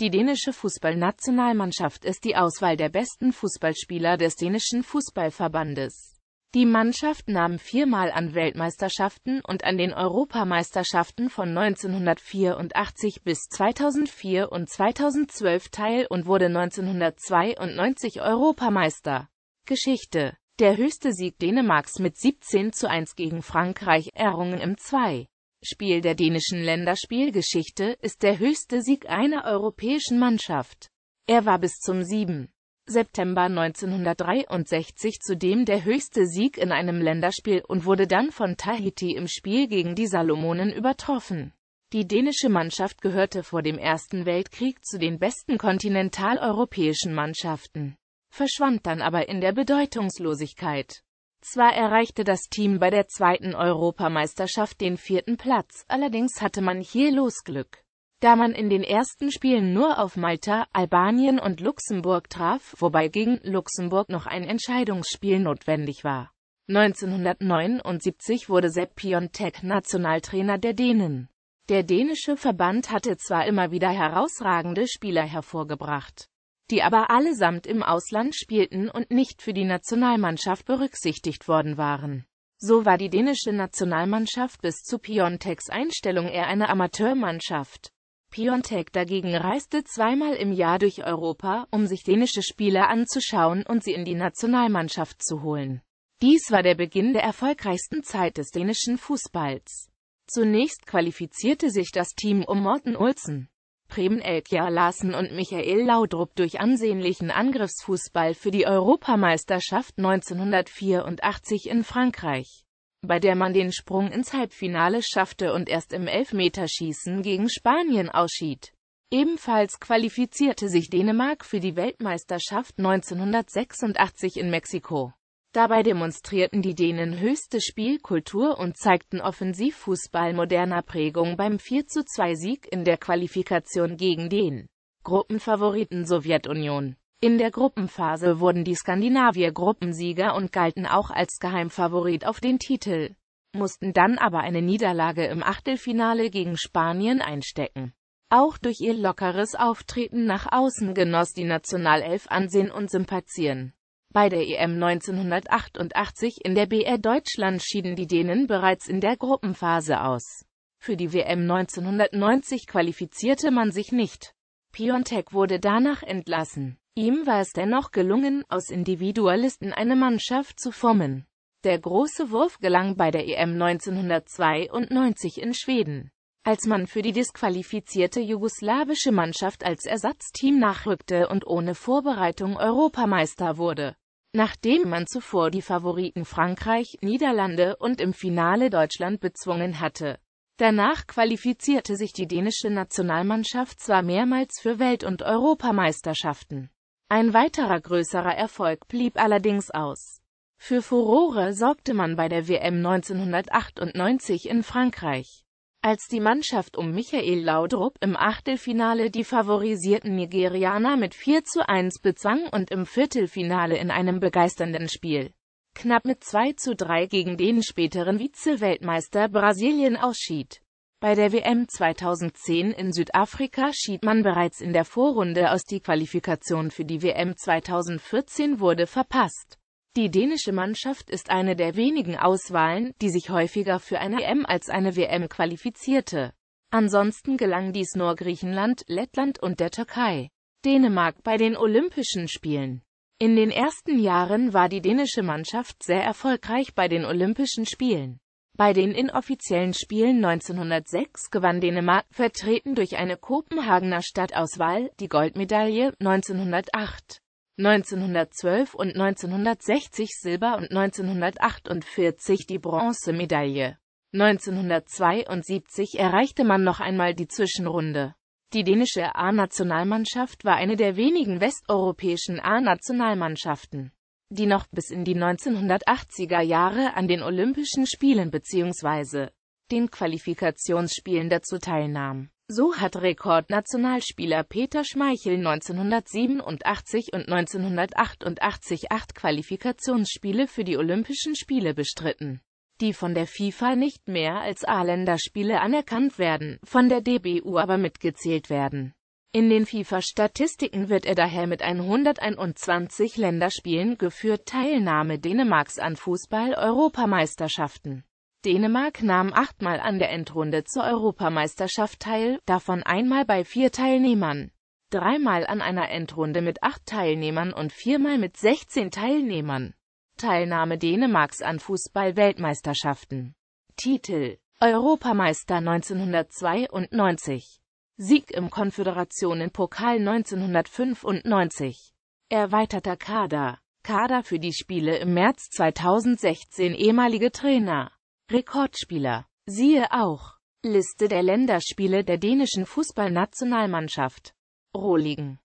Die dänische Fußballnationalmannschaft ist die Auswahl der besten Fußballspieler des dänischen Fußballverbandes. Die Mannschaft nahm viermal an Weltmeisterschaften und an den Europameisterschaften von 1984 bis 2004 und 2012 teil und wurde 1992 Europameister. Geschichte Der höchste Sieg Dänemarks mit 17 zu 1 gegen Frankreich, errungen im 2. Spiel der dänischen Länderspielgeschichte, ist der höchste Sieg einer europäischen Mannschaft. Er war bis zum 7. September 1963 zudem der höchste Sieg in einem Länderspiel und wurde dann von Tahiti im Spiel gegen die Salomonen übertroffen. Die dänische Mannschaft gehörte vor dem Ersten Weltkrieg zu den besten kontinentaleuropäischen Mannschaften, verschwand dann aber in der Bedeutungslosigkeit. Zwar erreichte das Team bei der zweiten Europameisterschaft den vierten Platz, allerdings hatte man hier Losglück. Da man in den ersten Spielen nur auf Malta, Albanien und Luxemburg traf, wobei gegen Luxemburg noch ein Entscheidungsspiel notwendig war. 1979 wurde Sepp Piontek Nationaltrainer der Dänen. Der dänische Verband hatte zwar immer wieder herausragende Spieler hervorgebracht, die aber allesamt im Ausland spielten und nicht für die Nationalmannschaft berücksichtigt worden waren. So war die dänische Nationalmannschaft bis zu Piontek's Einstellung eher eine Amateurmannschaft. Piontek dagegen reiste zweimal im Jahr durch Europa, um sich dänische Spieler anzuschauen und sie in die Nationalmannschaft zu holen. Dies war der Beginn der erfolgreichsten Zeit des dänischen Fußballs. Zunächst qualifizierte sich das Team um Morten Olsen. Bremen Prem Larsen und Michael Laudrup durch ansehnlichen Angriffsfußball für die Europameisterschaft 1984 in Frankreich, bei der man den Sprung ins Halbfinale schaffte und erst im Elfmeterschießen gegen Spanien ausschied. Ebenfalls qualifizierte sich Dänemark für die Weltmeisterschaft 1986 in Mexiko. Dabei demonstrierten die Dänen höchste Spielkultur und zeigten Offensivfußball moderner Prägung beim 4-2-Sieg in der Qualifikation gegen den Gruppenfavoriten Sowjetunion. In der Gruppenphase wurden die Skandinavier Gruppensieger und galten auch als Geheimfavorit auf den Titel, mussten dann aber eine Niederlage im Achtelfinale gegen Spanien einstecken. Auch durch ihr lockeres Auftreten nach außen genoss die Nationalelf Ansehen und Sympathien. Bei der EM 1988 in der BR Deutschland schieden die Dänen bereits in der Gruppenphase aus. Für die WM 1990 qualifizierte man sich nicht. Piontek wurde danach entlassen. Ihm war es dennoch gelungen, aus Individualisten eine Mannschaft zu formen. Der große Wurf gelang bei der EM 1992 in Schweden. Als man für die disqualifizierte jugoslawische Mannschaft als Ersatzteam nachrückte und ohne Vorbereitung Europameister wurde. Nachdem man zuvor die Favoriten Frankreich, Niederlande und im Finale Deutschland bezwungen hatte. Danach qualifizierte sich die dänische Nationalmannschaft zwar mehrmals für Welt- und Europameisterschaften. Ein weiterer größerer Erfolg blieb allerdings aus. Für Furore sorgte man bei der WM 1998 in Frankreich. Als die Mannschaft um Michael Laudrup im Achtelfinale die favorisierten Nigerianer mit 4 zu 1 bezwang und im Viertelfinale in einem begeisternden Spiel knapp mit 2 zu 3 gegen den späteren Vize-Weltmeister Brasilien ausschied. Bei der WM 2010 in Südafrika schied man bereits in der Vorrunde aus die Qualifikation für die WM 2014 wurde verpasst. Die dänische Mannschaft ist eine der wenigen Auswahlen, die sich häufiger für eine EM als eine WM qualifizierte. Ansonsten gelang dies nur Griechenland, Lettland und der Türkei. Dänemark bei den Olympischen Spielen In den ersten Jahren war die dänische Mannschaft sehr erfolgreich bei den Olympischen Spielen. Bei den inoffiziellen Spielen 1906 gewann Dänemark, vertreten durch eine Kopenhagener Stadtauswahl, die Goldmedaille, 1908 1912 und 1960 Silber und 1948 die Bronzemedaille. 1972 erreichte man noch einmal die Zwischenrunde. Die dänische A-Nationalmannschaft war eine der wenigen westeuropäischen A-Nationalmannschaften, die noch bis in die 1980er Jahre an den Olympischen Spielen bzw. den Qualifikationsspielen dazu teilnahm. So hat Rekordnationalspieler Peter Schmeichel 1987 und 1988 acht Qualifikationsspiele für die Olympischen Spiele bestritten, die von der FIFA nicht mehr als A-Länderspiele anerkannt werden, von der DBU aber mitgezählt werden. In den FIFA-Statistiken wird er daher mit 121 Länderspielen geführt Teilnahme Dänemarks an Fußball-Europameisterschaften. Dänemark nahm achtmal an der Endrunde zur Europameisterschaft teil, davon einmal bei vier Teilnehmern, dreimal an einer Endrunde mit acht Teilnehmern und viermal mit 16 Teilnehmern. Teilnahme Dänemarks an Fußball-Weltmeisterschaften. Titel Europameister 1992 Sieg im Konföderationenpokal 1995 Erweiterter Kader Kader für die Spiele im März 2016 Ehemalige Trainer Rekordspieler. Siehe auch Liste der Länderspiele der dänischen Fußballnationalmannschaft. Rohligen